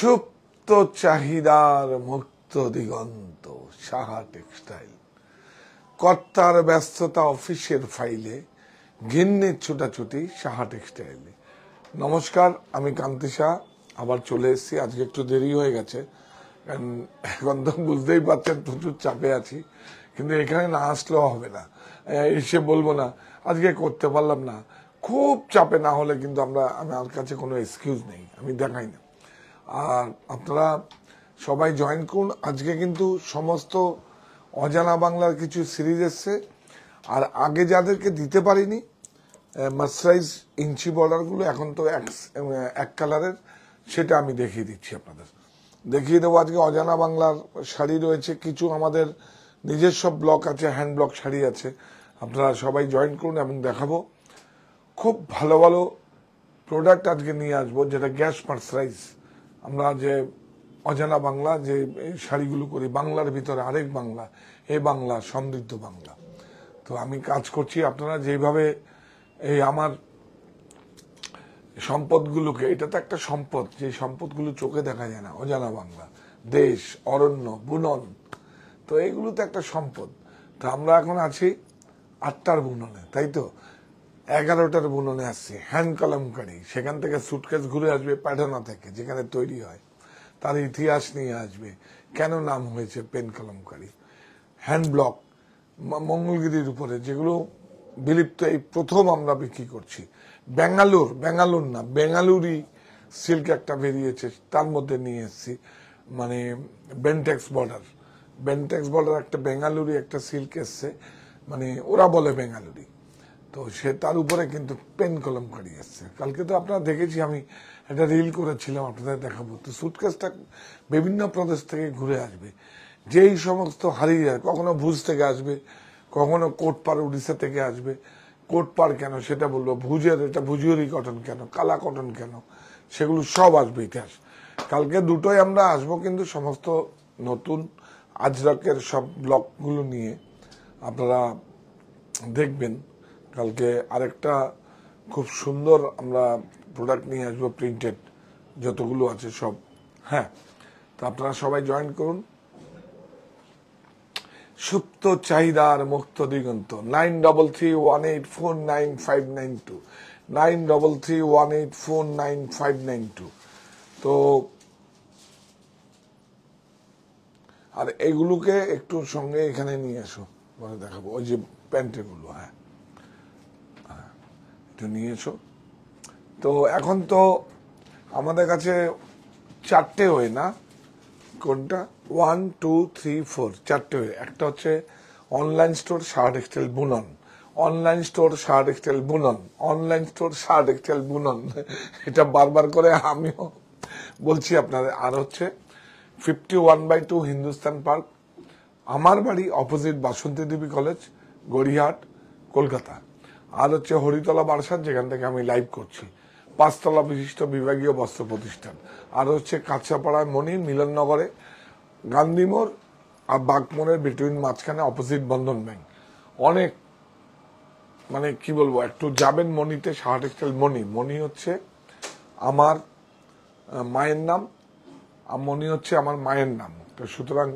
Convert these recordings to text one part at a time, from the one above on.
সুপ্ত চাহিদার মুক্ত দিগন্ত সাহা টেক্সটাইল কর্তার ব্যস্ততা অফিসের ফাইলে ঘিন্নির ছোটাছুটি সাহা টেক্সটাইলে নমস্কার আমি কান্তি শাহ আবার চলে এসেছি আজকে একটু দেরি হয়ে গেছে কারণ এখন তো বুঝতেই পারছেন প্রচুর চাপে আছি কিন্তু এখানে না আসলেও হবে না এসে বলবো না আজকে করতে পারলাম না খুব চাপে না হলে কিন্তু আমরা আমার কাছে কোনো এক্সকিউজ নেই আমি দেখাই না আর আপনারা সবাই জয়েন করুন আজকে কিন্তু সমস্ত অজানা বাংলার কিছু সিরিজ এসছে আর আগে যাদেরকে দিতে পারিনি মার্সারাইজ ইঞ্চি বর্ডারগুলো এখন তো এক এক কালারের সেটা আমি দেখিয়ে দিচ্ছি আপনাদের দেখিয়ে দেবো আজকে অজানা বাংলার শাড়ি রয়েছে কিছু আমাদের নিজস্ব ব্লক আছে হ্যান্ড ব্লক শাড়ি আছে আপনারা সবাই জয়েন করুন এবং দেখাবো খুব ভালো ভালো প্রোডাক্ট আজকে নিয়ে আসবো যেটা গ্যাস মার্সারাইজ আমরা যে অজানা বাংলা যে শাড়িগুলো করি বাংলার ভিতরে আরেক বাংলা এ বাংলা সমৃদ্ধ বাংলা তো আমি কাজ করছি আপনারা যেভাবে এই আমার সম্পদগুলোকে এটা তো একটা সম্পদ যে সম্পদগুলো চোখে দেখা যায় না অজানা বাংলা দেশ অরণ্য বুনন তো এইগুলো তো একটা সম্পদ তো আমরা এখন আছি আটটার বুননে তাই তো এগারোটার বুননে আসছে হ্যান্ড কলমকারী সেখান থেকে সুটকেস ঘুরে আসবে প্যাটানা থেকে যেখানে তৈরি হয় তার ইতিহাস নিয়ে আসবে কেন নাম হয়েছে পেন কলমকারী হ্যান্ড ব্লক মঙ্গলগিরির উপরে যেগুলো বিলিপ্ত এই প্রথম আমরা বিক্রি করছি ব্যাঙ্গালোর ব্যাঙ্গালোর না বেঙ্গালুরি সিল্ক একটা বেরিয়েছে তার মধ্যে নিয়ে এসছি মানে বেনটেক্স বর্ডার বেনটেক্স বর্ডার একটা বেঙ্গালুরি একটা সিল্ক এসছে মানে ওরা বলে বেঙ্গালুরি তো সে তার উপরে কিন্তু পেন কলম কাড়ি এসছে কালকে তো আপনারা দেখেছি আমি একটা রিল করেছিলাম আপনাদের দেখাবো তো সুটকেসটা বিভিন্ন প্রদেশ থেকে ঘুরে আসবে যেই সমস্ত হারিয়ে যায় কখনো ভুজ থেকে আসবে কখনো কোটপাড় উড়িষ্যা থেকে আসবে কোটপাড় কেন সেটা বলবো ভুজের এটা ভুজিয়রি কটন কেন কালা কটন কেন সেগুলো সব আসবে ইতিহাস কালকে দুটোই আমরা আসবো কিন্তু সমস্ত নতুন আজরকের সব ব্লকগুলো নিয়ে আপনারা দেখবেন কালকে আরেকটা খুব সুন্দর আমরা প্রোডাক্ট নিয়ে আসবো প্রিন্টেড যতগুলো আছে সব হ্যাঁ তো আপনারা সবাই জয়েন করুন সুপ্ত চাহিদার মুক্ত দিগন্ত nine double three one eight four nine five nine two nine double three one eight four nine five nine two তো আর এগুলোকে একটু সঙ্গে এখানে নিয়ে আসো মানে দেখাবো ওই যে প্যান্টেগুলো হ্যাঁ দায়িত্ব নিয়ে তো এখন তো আমাদের কাছে চারটে ওয়ে না কোনটা ওয়ান টু থ্রি ফোর চারটে ওয়ে একটা হচ্ছে অনলাইন স্টোর শার্ট এক্সটেল বুনন অনলাইন স্টোর শার্ট এক্সটেল বুনন অনলাইন স্টোর শার্ট এক্সটেল বুনন এটা বারবার করে আমিও বলছি আপনাদের আর হচ্ছে fifty one by two Hindustan park আমার বাড়ি অপোজিট বাসন্তী দেবী কলেজ গড়িয়াহাট কলকাতা আর হচ্ছে হরিতলা বারাসাত যেখান থেকে আমি লাইভ করছি পাঁচতলা বিশিষ্ট বিভাগীয় বস্ত্র প্রতিষ্ঠান আর হচ্ছে কাঁচাপাড়ায় মনি মিলননগরে গান্ধীমোর আর বাগমোড়ের বিটুইন মাঝখানে অপোজিট বন্ধন ব্যাংক অনেক মানে কি বলবো একটু যাবেন মনিতে সাহা টেক্সটাইল মনি মনি হচ্ছে আমার মায়ের নাম আর মনি হচ্ছে আমার মায়ের নাম তো সুতরাং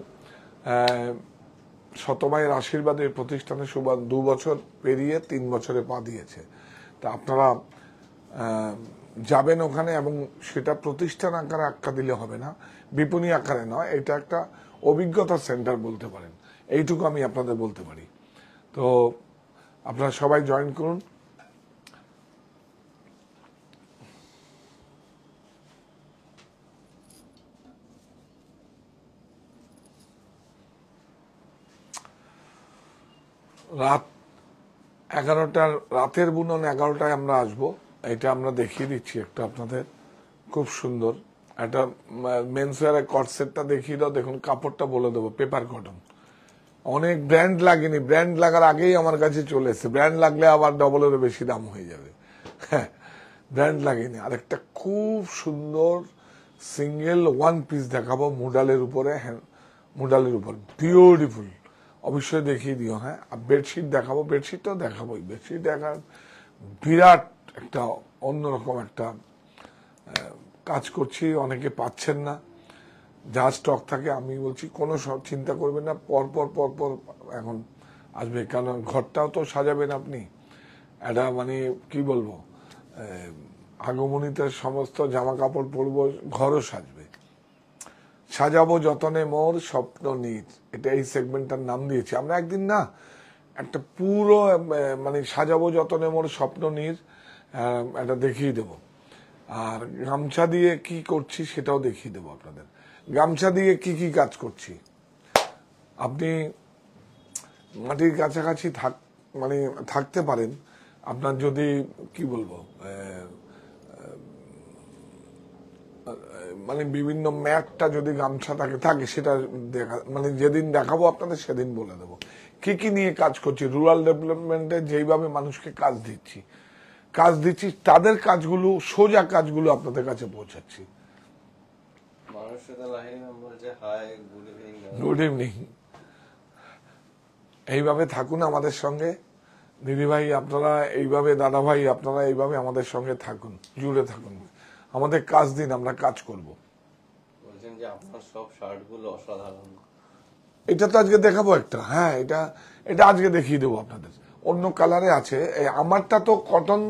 শতমায়ের আশীর্বাদ এই প্রতিষ্ঠানে সুবাদ দু বছর পেরিয়ে তিন বছরে পা দিয়েছে তা আপনারা যাবেন ওখানে এবং সেটা প্রতিষ্ঠান আকারে আখ্যা দিলে হবে না বিপণী আকারে নয় এটা একটা অভিজ্ঞতা সেন্টার বলতে পারেন এইটুকু আমি আপনাদের বলতে পারি তো আপনারা সবাই জয়েন করুন রাত এগারোটার রাতের বুনন এগারোটায় আমরা আসব এটা আমরা দেখিয়ে দিচ্ছি একটা আপনাদের খুব সুন্দর একটা মেনসওয়ারের কটসেটটা দেখিয়ে দাও দেখুন কাপড়টা বলে দেবো পেপার কটন অনেক ব্র্যান্ড লাগেনি ব্র্যান্ড লাগার আগেই আমার কাছে চলে এসছে ব্র্যান্ড লাগলে আবার ডবলেরও বেশি দাম হয়ে যাবে হ্যাঁ ব্র্যান্ড লাগেনি আর একটা খুব সুন্দর সিঙ্গেল ওয়ান পিস দেখাবো মুডালের উপরে হ্যাঁ মুডালের উপর বিউটিফুল অবশ্যই দেখিয়ে দিও হ্যাঁ আর বেডশিট দেখাবো বেডশিট তো দেখাবোই বেডশিট দেখার বিরাট একটা অন্যরকম একটা কাজ করছি অনেকে পাচ্ছেন না যা স্টক থাকে আমি বলছি কোনো চিন্তা করবেন না পর পর পর পর এখন আসবে কারণ ঘরটাও তো সাজাবেন আপনি এটা মানে কি বলবো আগমনীতে সমস্ত জামা কাপড় পরবো ঘরও সাজবে সাজাবো যতনে মোর স্বপ্ন নিজ এটা এই সেগমেন্টটার নাম দিয়েছি আমরা একদিন না একটা পুরো মানে সাজাবো যতনে মোর স্বপ্ন নিজ এটা দেখিয়ে দেব আর গামছা দিয়ে কি করছি সেটাও দেখিয়ে দেব আপনাদের গামছা দিয়ে কি কি কাজ করছি আপনি মাটির কাছাকাছি থাক মানে থাকতে পারেন আপনার যদি কি বলবো মানে বিভিন্ন ম্যাটটা যদি গামছা থাকে থাকে সেটা দেখা মানে যেদিন দেখাবো আপনাদের সেদিন বলে দেবো কি কি নিয়ে কাজ করছি রুরাল ডেভেলপমেন্টে যেইভাবে মানুষকে কাজ দিচ্ছি কাজ দিচ্ছি তাদের কাজগুলো সোজা কাজগুলো আপনাদের কাছে পৌঁছাচ্ছি গুড ইভিনিং এইভাবে থাকুন আমাদের সঙ্গে দিদিভাই আপনারা এইভাবে দাদাভাই আপনারা এইভাবে আমাদের সঙ্গে থাকুন জুড়ে থাকুন আমাদের কাজ দিন আমরা কাজ করব এটা তো আজকে দেখাবো একটা হ্যাঁ এটা এটা আজকে দেখিয়ে দেবো আপনাদের অন্য কালারে আছে আমারটা তো কটন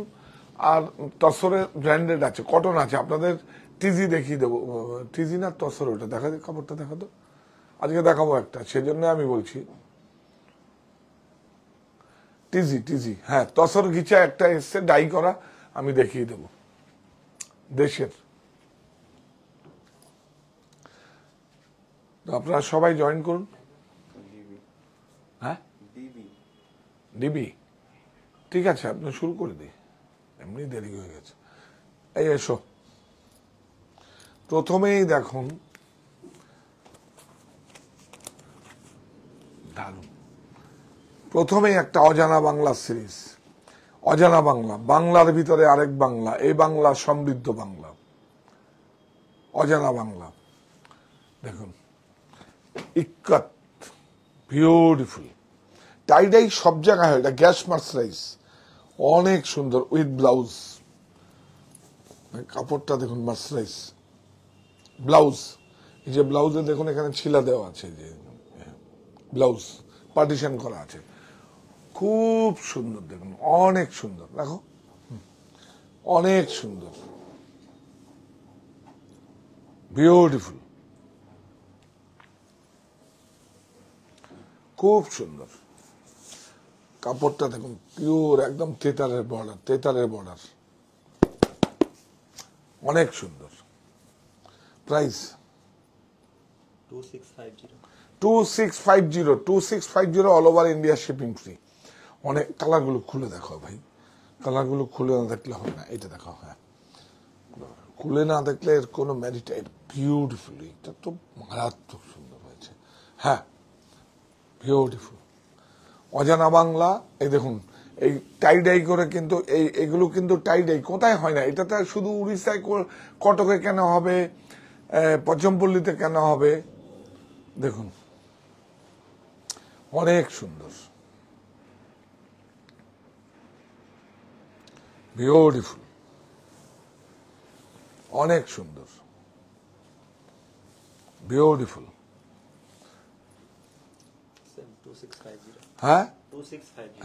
আর তসরে ব্র্যান্ডেড আছে কটন আছে আপনাদের টিজি দেখিয়ে দেবো টিজি না তসর ওটা দেখা যায় কাপড়টা দেখা তো আজকে দেখাবো একটা সেজন্য আমি বলছি টিজি টিজি হ্যাঁ তসর ঘিচা একটা এসছে ডাই করা আমি দেখিয়ে দেবো দেশের আপনারা সবাই জয়েন করুন হ্যাঁ ডিবি ঠিক আছে আপনি শুরু করে দিই এমনি দেরি হয়ে গেছে এই এসো প্রথমেই দেখুন দারুণ প্রথমেই একটা অজানা বাংলা সিরিজ অজানা বাংলা বাংলার ভিতরে আরেক বাংলা এই বাংলা সমৃদ্ধ বাংলা অজানা বাংলা দেখুন ইক্কাত বিউটিফুল টাইডাই সব জায়গায় হয় এটা গ্যাস মার্সারাইজ অনেক সুন্দর উইথ ব্লাউজ কাপড়টা দেখুন মার্সারাইজ ব্লাউজ এই যে ব্লাউজে দেখুন এখানে ছিলা দেওয়া আছে যে ব্লাউজ পার্টিশন করা আছে খুব সুন্দর দেখুন অনেক সুন্দর দেখো অনেক সুন্দর বিউটিফুল খুব সুন্দর কাপড়টা দেখুন পিওর একদম তেতারের বর্ডার তেতারের বর্ডার অনেক সুন্দর price two six five zero two six five zero all over India shipping free অনেক কালারগুলো খুলে দেখো ভাই কালারগুলো খুলে না দেখলে হবে না এটা দেখো হ্যাঁ খুলে না দেখলে এর কোনো ম্যারিট এর বিউটিফুল এটা তো মারাত্মক সুন্দর হয়েছে হ্যাঁ বিউটিফুল অজানা বাংলা এই দেখুন এই টাই ডাই করে কিন্তু এই এগুলো কিন্তু টাই ডাই কোথায় হয় না এটা তো শুধু উড়িষ্যায় কটকে কেন হবে পঞ্চমপল্লিতে কেন হবে দেখুন অনেক সুন্দর বিউটিফুল অনেক সুন্দর বিউটিফুল হ্যাঁ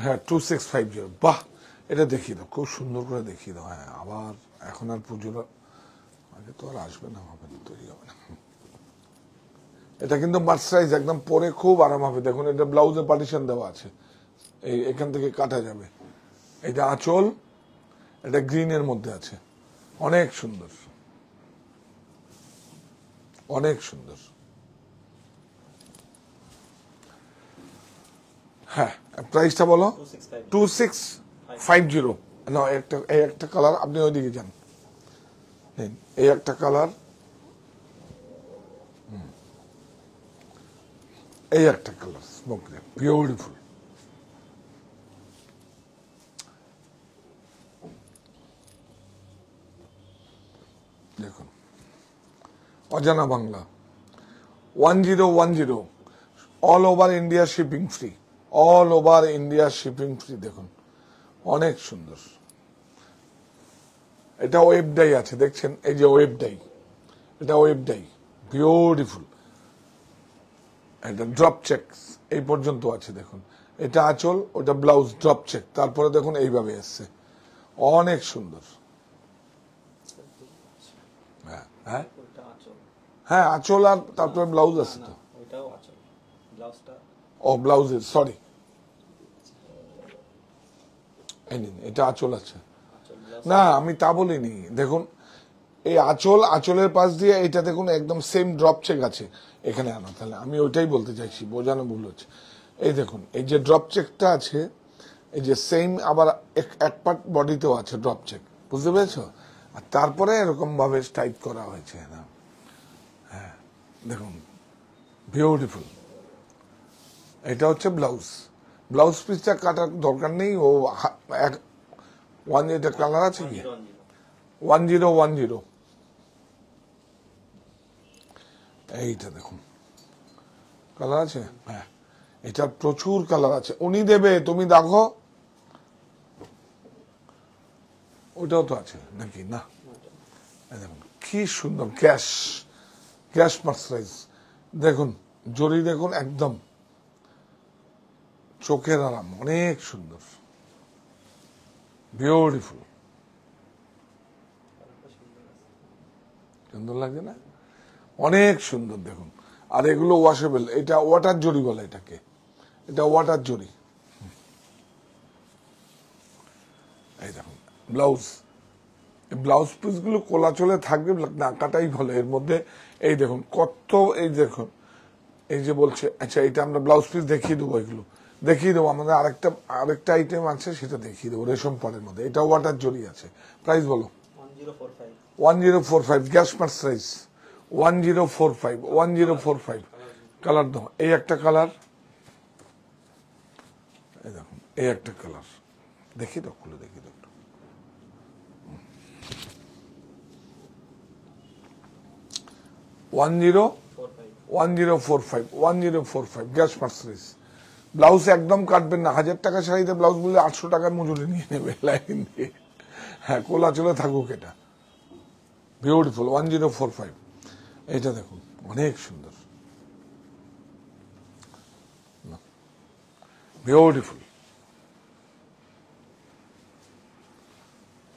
হ্যাঁ টু সিক্স ফাইভ জিরো বাহ এটা দেখিয়ে দাও খুব সুন্দর করে দেখিয়ে দাও হ্যাঁ আবার এখন আর পুজোটা আগে তো আর আসবে না হবে না তৈরি হবে না এটা কিন্তু মার্সাইজ একদম পরে খুব আরাম হবে দেখুন এটা ব্লাউজে পার্টিশন দেওয়া আছে এই এখান থেকে কাটা যাবে এটা আঁচল এটা গ্রিনের মধ্যে আছে অনেক সুন্দর অনেক সুন্দর হ্যাঁ প্রাইসটা বলো টু সিক্স ফাইভ জিরো না একটা এই একটা কালার আপনি ওইদিকে যান এই একটা কালার এই একটা কালার স্মোক বিউটিফুল দেখুন অজানা Bangla one zero one zero all over India shipping free all over India shipping free দেখুন অনেক সুন্দর এটা ওয়েবডাই আছে দেখছেন এই যে ওয়েবডাই এটা ওয়েবডাই বিউটিফুল এটা ড্রপ চেক এই পর্যন্ত আছে দেখুন এটা আঁচল ওটা ব্লাউজ ড্রপ চেক তারপরে দেখুন এইভাবে এসছে অনেক সুন্দর হ্যাঁ হ্যাঁ আঁচল আর তারপরে ব্লাউজ আছে তো ও ব্লাউজের সরি এটা আঁচল আছে না আমি তা বলিনি দেখুন এই আঁচল আঁচলের পাশ দিয়ে এটা দেখুন একদম সেম ড্রপ চেক আছে এখানে আনো তাহলে আমি ওইটাই বলতে চাইছি বোঝানো ভুল হচ্ছে এই দেখুন এই যে ড্রপ চেকটা আছে এই যে সেম আবার এক পার্ট বডিতেও আছে ড্রপ চেক বুঝতে পেরেছো আর তারপরে এরকমভাবে স্টাইপ করা হয়েছে হ্যাঁ দেখুন বিউটিফুল এটা হচ্ছে ব্লাউজ ব্লাউজ পিসটা কাটার দরকার নেই ও এক ওয়ান এটা কালার আছে কি ওয়ান জিরো ওয়ান জিরো এইটা দেখুন কালার আছে হ্যাঁ এটা প্রচুর কালার আছে উনি দেবে তুমি দেখো ওটাও তো আছে নাকি না দেখুন কি সুন্দর গ্যাস গ্যাস মার্সারাইজ দেখুন জরি দেখুন একদম চোখের আরাম অনেক সুন্দর বিউটিফুল সুন্দর লাগে না অনেক সুন্দর দেখুন আর এগুলো ওয়াশেবল এটা ওয়াটার জরি বলে এটাকে এটা ওয়াটার জরি এই দেখুন ব্লাউজ ব্লাউজ পিসগুলো কোলা চলে থাকবে না কাটাই ভালো এর মধ্যে এই দেখুন কত এই দেখুন এই যে বলছে আচ্ছা এটা আমরা ব্লাউজ পিস দেখিয়ে দেবো এগুলো দেখিয়ে দেবো আমাদের আরেকটা আরেকটা আইটেম আছে সেটা দেখিয়ে দেবো রেশম পালের মধ্যে এটা ওয়াটার জড়ি আছে প্রাইস বলো one zero four five gas মার্স size one zero four five one zero four five colour দাও এই একটা কালার এই দেখুন এই একটা কালার দেখি দাও খুলে দেখি দাও one zero one zero four five one zero four five gas mercerise blouse একদম কাটবেন না হাজার টাকা শাড়িতে ব্লাউজ বললে আটশো টাকার মজুরি নিয়ে নেবে লাইন দিয়ে হ্যাঁ কোলা চলে থাকুক এটা beautiful one zero four five এটা দেখুন অনেক সুন্দর বিউটিফুল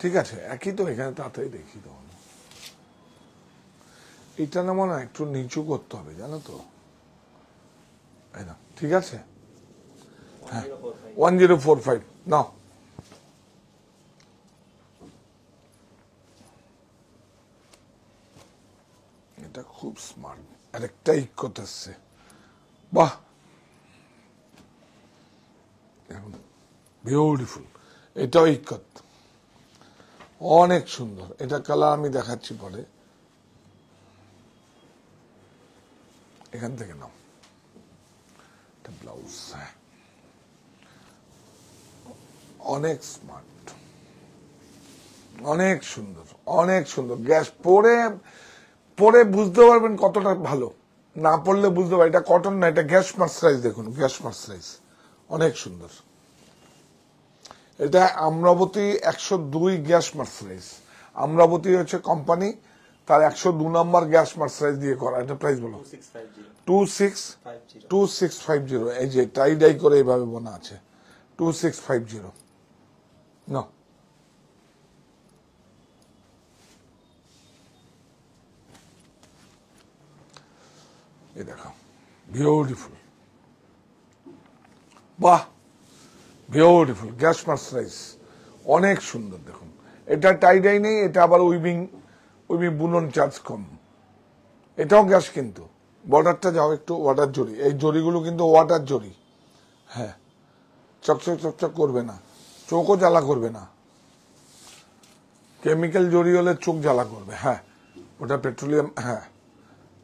ঠিক আছে একই তো এখানে তাড়াতাড়ি দেখি তোমার এটা না মনে হয় একটু নিচু করতে হবে জানো তো ঠিক আছে হ্যাঁ ওয়ান জিরো ফোর ফাইভ নাও এটা খুব স্মার্ট আরেকটা ইকত আসছে বাহ বিউটিফুল এটাও ইকত অনেক সুন্দর এটা কালার আমি দেখাচ্ছি পরে এখান থেকে নাও একটা ব্লাউজ অনেক স্মার্ট অনেক সুন্দর অনেক সুন্দর গ্যাস পরে পরে বুঝতে পারবেন কতটা ভালো না পড়লে বুঝতে পারবেন এটা কটন না এটা গ্যাস মার্সারাইজ দেখুন গ্যাস মার্সারাইজ অনেক সুন্দর এটা আমরাবতী একশো দুই গ্যাস মার্সারাইজ আমরাবতী হচ্ছে কোম্পানি তার একশো দু নম্বর গ্যাস মার্সারাইজ দিয়ে করা এটা প্রাইস বলো two six two six five zero এই যে টাই ডাই করে এইভাবে বোনা আছে টু সিক্স ফাইভ জিরো না এই দেখো বিউটিফুল বাহ বিউটিফুল গ্যাস মার্সারাইজ অনেক সুন্দর দেখুন এটা টাইডাই নেই এটা আবার উইভিং ওই বুনন চার্জ কম এটাও গ্যাস কিন্তু বর্ডারটা যাও একটু ওয়াটার জড়ি এই জড়িগুলো কিন্তু ওয়াটার জড়ি হ্যাঁ চকচক চকচক করবে না চোখও জ্বালা করবে না কেমিক্যাল জড়ি হলে চোখ জ্বালা করবে হ্যাঁ ওটা পেট্রোলিয়াম হ্যাঁ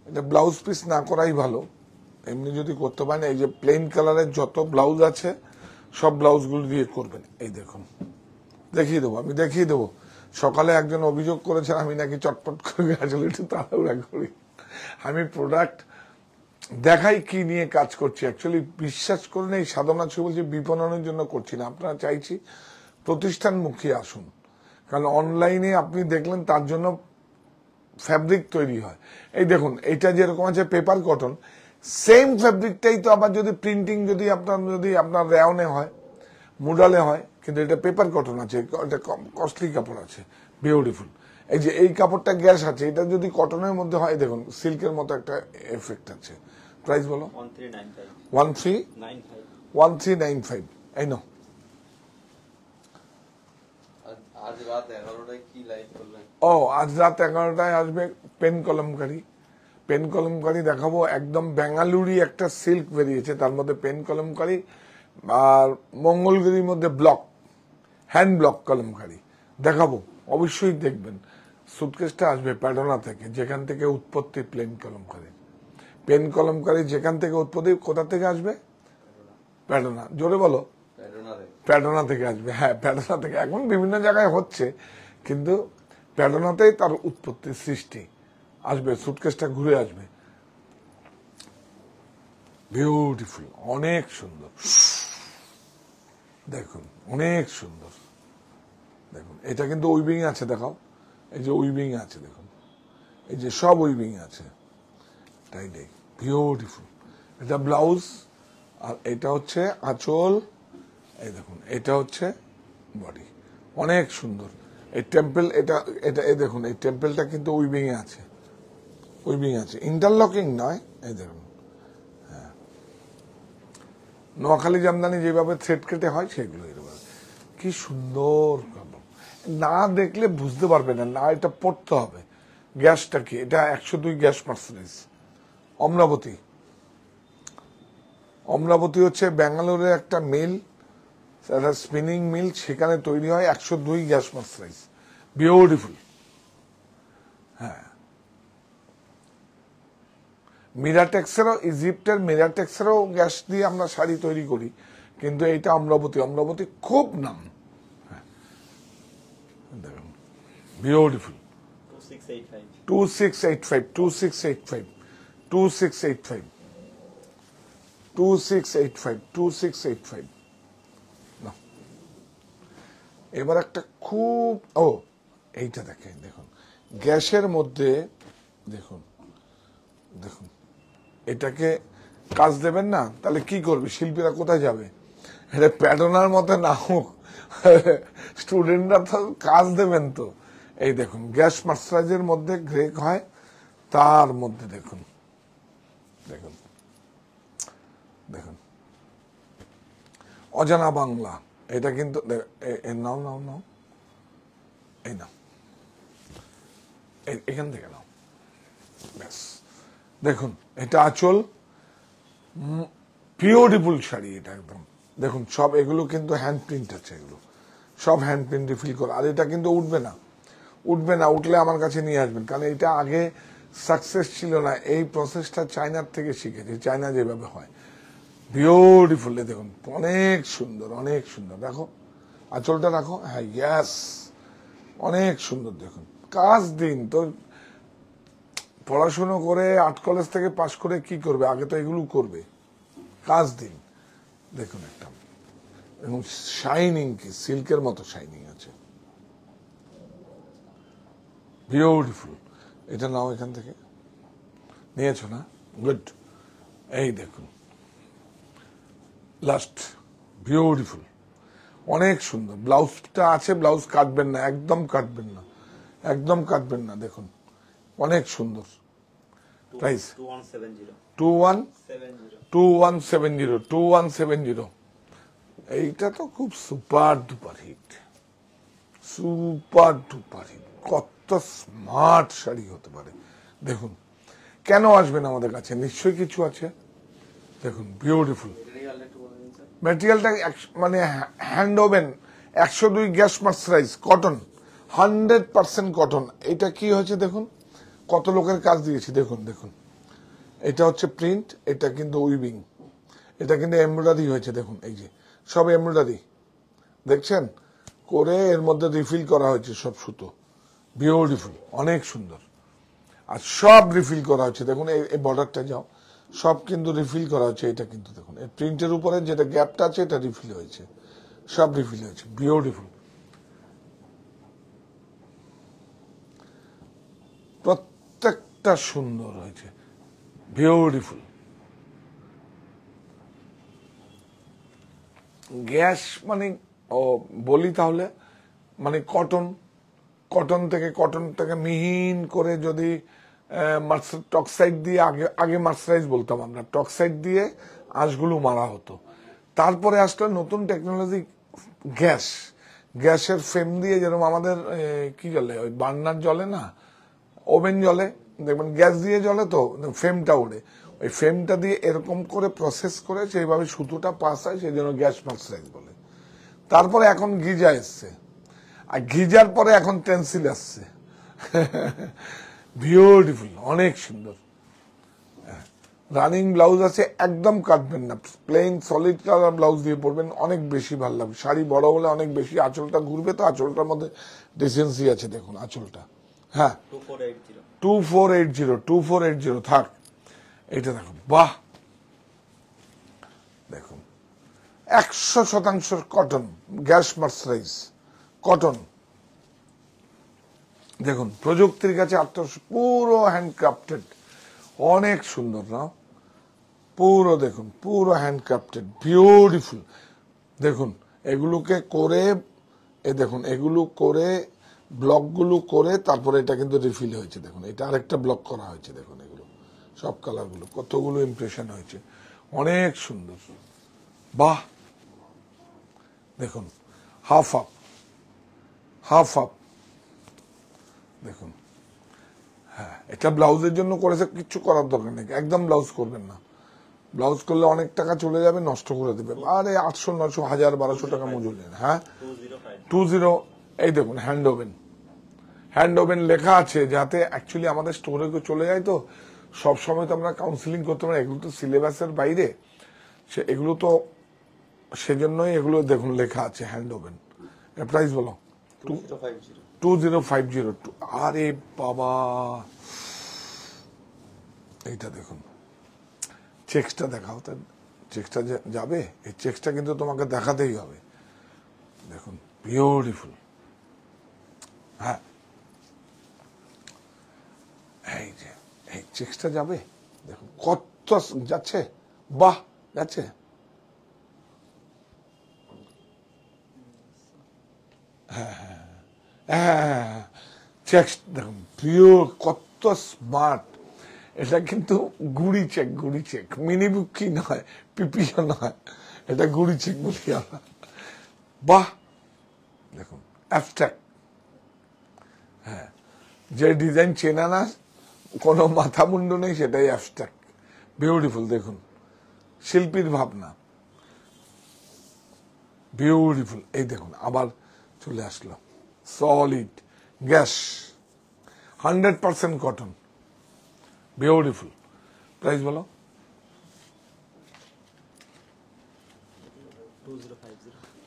এটা ব্লাউজ পিস না করাই ভালো এমনি যদি করতে পারেন এই যে প্লেন কালারের যত ব্লাউজ আছে সব ব্লাউজগুলো দিয়ে করবেন এই দেখুন দেখিয়ে দেবো আমি দেখিয়ে দেবো সকালে একজন অভিযোগ করেছেন আমি নাকি চটপট করে আসলে একটু তাড়াহুড়া করি আমি প্রোডাক্ট দেখাই কি নিয়ে কাজ করছি অ্যাকচুয়ালি বিশ্বাস করে এই সাধনা ছবি বলছি বিপণনের জন্য করছি না আপনারা চাইছি প্রতিষ্ঠানমুখী আসুন কারণ অনলাইনে আপনি দেখলেন তার জন্য ফ্যাব্রিক তৈরি হয় এই দেখুন এটা যেরকম আছে পেপার কটন সেম ফ্যাব্রিকটাই তো আবার যদি প্রিন্টিং যদি আপনার যদি আপনার রেওনে হয় মুডালে হয় কিন্তু এটা পেপার কটন আছে এটা কস্টলি কাপড় আছে বিউটিফুল এই যে এই কাপড়টা গ্যাস আছে এটা যদি কটনের মধ্যে হয় দেখুন সিল্কের মতো একটা এফেক্ট আছে প্রাইস বলো one three one three nine five এই নো ও আজ রাত এগারোটায় আসবে পেন কলমকারী পেন কলমকারী দেখাবো একদম বেঙ্গালুরি একটা সিল্ক বেরিয়েছে তার মধ্যে পেন কলমকারী আর মঙ্গলগিরির মধ্যে ব্লক হ্যান্ড ব্লক কলমকারী দেখাবো অবশ্যই দেখবেন সুটকেসটা আসবে প্যাডোনা থেকে যেখান থেকে উৎপত্তি প্লেন কলমকারী পেন কলমকারী যেখান থেকে উৎপত্তি কোথা থেকে আসবে প্যাডোনা জোরে বলো প্যাডোনা থেকে আসবে হ্যাঁ প্যাডোনা থেকে এখন বিভিন্ন জায়গায় হচ্ছে কিন্তু প্যাডোনাতেই তার উৎপত্তি সৃষ্টি আসবে সুটকেসটা ঘুরে আসবে বিউটিফুল অনেক সুন্দর দেখুন অনেক সুন্দর দেখুন এটা কিন্তু উইভিং আছে দেখাও এই যে উইভিং আছে দেখুন এই যে সব উইবিং আছে তাই দেখ বিউটিফুল এটা ব্লাউজ আর এটা হচ্ছে আঁচল এই দেখুন এটা হচ্ছে বডি অনেক সুন্দর এই টেম্পেল এটা এটা এই দেখুন এই টেম্পেলটা কিন্তু উইভিংয়ে আছে উইভিং আছে ইন্টারলকিং নয় এই দেখুন নোয়াখালী জামদানি যেভাবে থ্রেড কেটে হয় সেগুলো এরকম কি সুন্দর না দেখলে বুঝতে পারবে না না এটা পড়তে হবে গ্যাসটা কি এটা একশো দুই গ্যাস মার্সিডিস অমরাবতী অমরাবতী হচ্ছে ব্যাঙ্গালোরের একটা মিল একটা স্পিনিং মিল সেখানে তৈরি হয় একশো দুই গ্যাস মার্সিডিস বিউটিফুল হ্যাঁ মিরাটেক্সেরও ইজিপ্টের মিরাটেক্সেরও গ্যাস দিয়ে আমরা শাড়ি তৈরি করি কিন্তু এইটা অম্লবতী অম্লবতী খুব নাম হ্যাঁ। দেখুন beautiful two six eight five two six eight five two six eight five two six eight five two six eight five এবার একটা খুব ও এইটা দেখেন দেখুন গ্যাসের মধ্যে দেখুন দেখুন এটাকে কাজ দেবেন না তাহলে কি করবে শিল্পীরা কোথায় যাবে এটা প্যাডোনার মতো না হোক স্টুডেন্টরা তো কাজ দেবেন তো এই দেখুন গ্যাস মাস্টারাইজের মধ্যে গ্রেক হয় তার মধ্যে দেখুন দেখুন দেখুন অজানা বাংলা এটা কিন্তু নাও নাও নাও এই নাও এখান থেকে নাও ব্যাস দেখুন এটা আঁচল পিওরিবল শাড়ি এটা একদম দেখুন সব এগুলো কিন্তু হ্যান্ড প্রিন্ট আছে এগুলো সব হ্যান্ড প্রিন্ট ফিল করা আর এটা কিন্তু উঠবে না উঠবে না উঠলে আমার কাছে নিয়ে আসবেন কারণ এটা আগে সাকসেস ছিল না এই প্রসেসটা চায়নার থেকে শিখেছে চায়না যেভাবে হয় বিউটিফুল দেখুন অনেক সুন্দর অনেক সুন্দর দেখো আঁচলটা রাখো হ্যাঁ ইয়াস অনেক সুন্দর দেখুন কাজ দিন তো পড়াশুনো করে আর্ট কলেজ থেকে পাশ করে কি করবে আগে তো এগুলো করবে কাজ দিন দেখুন একটা এবং শাইনিং কি সিল্কের মতো শাইনিং আছে বিউটিফুল এটা নাও এখান থেকে নিয়েছো না গুড এই দেখুন লাস্ট বিউটিফুল অনেক সুন্দর ব্লাউজটা আছে ব্লাউজ কাটবেন না একদম কাটবেন না একদম কাটবেন না দেখুন অনেক সুন্দর price two one two one seven zero two one seven zero এইটা তো খুব super duper hit super duper hit কত স্মার্ট শাড়ি হতে পারে দেখুন কেন আসবেন আমাদের কাছে নিশ্চয়ই কিছু আছে দেখুন বিউটিফুল ম্যাটেরিয়ালটা মানে হ্যান্ড ওভেন একশো দুই gas mercerise cotton hundred percent cotton এটা কি হয়েছে দেখুন কত লোকের কাজ দিয়েছি দেখুন দেখুন এটা হচ্ছে প্রিন্ট এটা কিন্তু উইভিং এটা কিন্তু এমব্রয়ডারি হয়েছে দেখুন এই যে সব এমব্রয়ডারি দেখছেন করে এর মধ্যে রিফিল করা হয়েছে সব সুতো বিউটিফুল অনেক সুন্দর আর সব রিফিল করা হচ্ছে দেখুন এই বর্ডারটা যাও সব কিন্তু রিফিল করা হচ্ছে এটা কিন্তু দেখুন এই প্রিন্টের উপরে যেটা গ্যাপটা আছে এটা রিফিল হয়েছে সব রিফিল হয়েছে বিউটিফুল কাজটা সুন্দর হয়েছে বিউটিফুল গ্যাস মানে ও বলি তাহলে মানে কটন কটন থেকে কটন থেকে মিহিন করে যদি টক্সাইড দিয়ে আগে আগে মার্সারাইজ বলতাম আমরা টক্সাইড দিয়ে আঁশগুলো মারা হতো তারপরে আসলে নতুন টেকনোলজি গ্যাস গ্যাসের ফ্রেম দিয়ে যেরকম আমাদের কি জলে ওই বান্নার জলে না ওভেন জলে দেখবেন গ্যাস দিয়ে জলে তো ফ্রেমটা উড়ে ওই ফ্রেমটা দিয়ে এরকম করে প্রসেস করে সেইভাবে সুতোটা পাস হয় সেই জন্য গ্যাস পার্সাইজ বলে তারপরে এখন গিজা এসছে আর গিজার পরে এখন টেন্সিল আসছে বিউটিফুল অনেক সুন্দর রানিং ব্লাউজ আছে একদম কাটবেন না প্লেন সলিড কালার ব্লাউজ দিয়ে পরবেন অনেক বেশি ভালো লাগবে শাড়ি বড় হলে অনেক বেশি আঁচলটা ঘুরবে তো আঁচলটার মধ্যে ডিসেন্সি আছে দেখুন আঁচলটা হ্যাঁ two four eight zero two four eight zero থাক এটা দেখো বাহ দেখুন একশো শতাংশ কটন গ্যাস মার্সারাইজ কটন দেখুন প্রযুক্তির কাছে আত্মস পুরো হ্যান্ডক্রাফটেড অনেক সুন্দর না পুরো দেখুন পুরো হ্যান্ডক্রাফটেড বিউটিফুল দেখুন এগুলোকে করে এ দেখুন এগুলো করে ব্লকগুলো করে তারপরে এটা কিন্তু রিফিল হয়েছে দেখুন এটা আরেকটা ব্লক করা হয়েছে দেখুন এগুলো সব কালারগুলো কতগুলো ইমপ্রেশন হয়েছে অনেক সুন্দর বাহ দেখুন হাফ আপ হাফ আপ দেখুন হ্যাঁ এটা ব্লাউজের জন্য করেছে কিচ্ছু করার দরকার নেই একদম ব্লাউজ করবেন না ব্লাউজ করলে অনেক টাকা চলে যাবে নষ্ট করে দেবে আরে আটশো নশো হাজার বারোশো টাকা মজুর হ্যাঁ টু জিরো এই দেখুন হ্যান্ড ওভেন হ্যান্ড ওভেন লেখা আছে যাতে অ্যাকচুয়ালি আমাদের স্টোরে চলে যায় তো সব সময় তো আমরা কাউন্সিলিং করতে পারি এগুলো তো সিলেবাসের বাইরে সে এগুলো তো সেজন্যই এগুলো দেখুন লেখা আছে হ্যান্ড ওভেন প্রাইস বলো two zero five zero two আরে বাবা এইটা দেখুন চেক্সটা দেখাও তো চেক্সটা যাবে এই চেক্সটা কিন্তু তোমাকে দেখাতেই হবে দেখুন বিউটিফুল হ্যাঁ এই যে এই চেক্সটা যাবে দেখুন কত যাচ্ছে বাহ যাচ্ছে হ্যাঁ, হ্যাঁ, হ্যাঁ, চেক দেখুন পিওর কত স্মার্ট এটা কিন্তু গুড়ি চেক গুড়ি চেক মিনি বুকি নয় পিপিও নয় এটা গুড়ি চেক বলি বাহ দেখুন অ্যাবস্ট্রাক্ট হ্যাঁ যে ডিজাইন চেনা না কোনো মাথা মুন্ড নেই সেটাই অ্যাবস্ট্রাক্ট বিউটিফুল দেখুন শিল্পীর ভাবনা বিউটিফুল এই দেখুন আবার চলে আসলো solid gas hundred percent cotton beautiful price বলো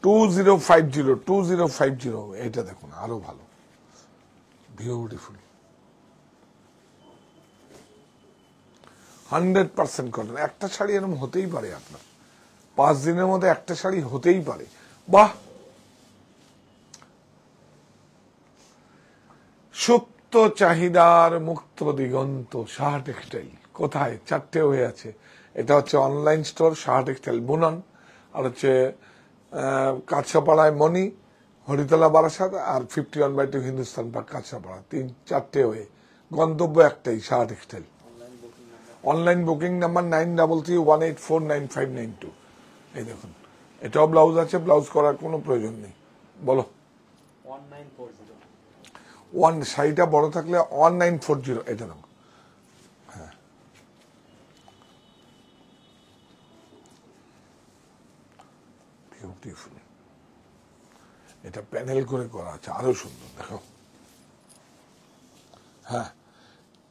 two zero five zero two zero five zero এটা দেখুন আরো ভালো beautiful. 100% কটন একটা শাড়ি এরকম হতেই পারে আপনার পাঁচ দিনের মধ্যে একটা শাড়ি হতেই পারে বাহ সুপ্ত চাহিদার মুক্ত দিগন্ত শাহ টেক্সটাইল কোথায় চারটে হয়ে আছে এটা হচ্ছে অনলাইন স্টোর শাহ টেক্সটাইল বুনন আর হচ্ছে কাছাপাড়ায় মনি হরিতলা বারাসাত আর fifty one by two Hindustan park Kanchrapara তিন চারটে হয়ে গন্তব্য একটাই Saha textile online booking number nine double three one eight four nine five nine two এই দেখুন এটাও ব্লাউজ আছে ব্লাউজ করার কোনো প্রয়োজন নেই বলো ওয়ান শাড়িটা বড় থাকলে ওয়ান নাইন ফোর জিরো এটা দেখো হ্যাঁ বিউটিফুল এটা প্যানেল করে করা আছে আরও সুন্দর দেখো হ্যাঁ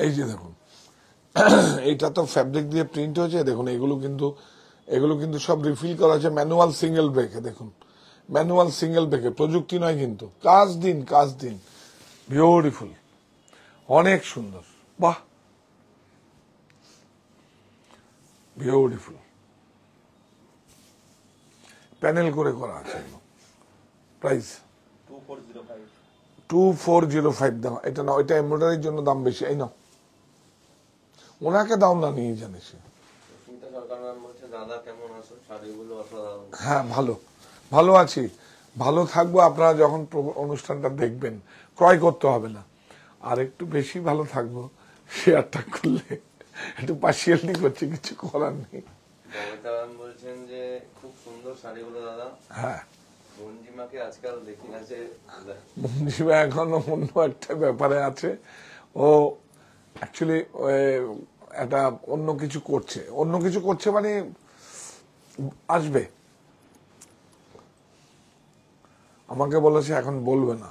এই যে দেখুন এটা তো ফ্যাব্রিক দিয়ে প্রিন্ট হয়েছে দেখুন এগুলো কিন্তু এগুলো কিন্তু সব রিফিল করা আছে ম্যানুয়াল সিঙ্গেল ব্রেকে দেখুন ম্যানুয়াল সিঙ্গেল ব্রেকে প্রযুক্তি নয় কিন্তু কাজ দিন কাজ দিন বিউটিফুল অনেক সুন্দর বাহ বিউটিফুল প্যানেল করে করা আছে price two four zero five এটা এমব্রয়ডারির জন্য দাম বেশি এই নাও ওনাকে দাম না নিয়ে জানে সে হ্যাঁ, ভালো থাকবো আপনারা যখন অনুষ্ঠানটা দেখবেন ক্রয় করতে হবে না আর একটু বেশি ভালো থাকবো শেয়ারটা করলে একটু পার্সিয়ালি করছি কিছু করার নেই বলছেন যে খুব সুন্দর শাড়িগুলো দাদা হ্যাঁ আজকাল দেখি বঞ্জিমা এখনো অন্য একটা ব্যাপারে আছে ও অ্যাকচুয়ালি একটা অন্য কিছু করছে অন্য কিছু করছে মানে আসবে আমাকে বলেছে এখন বলবে না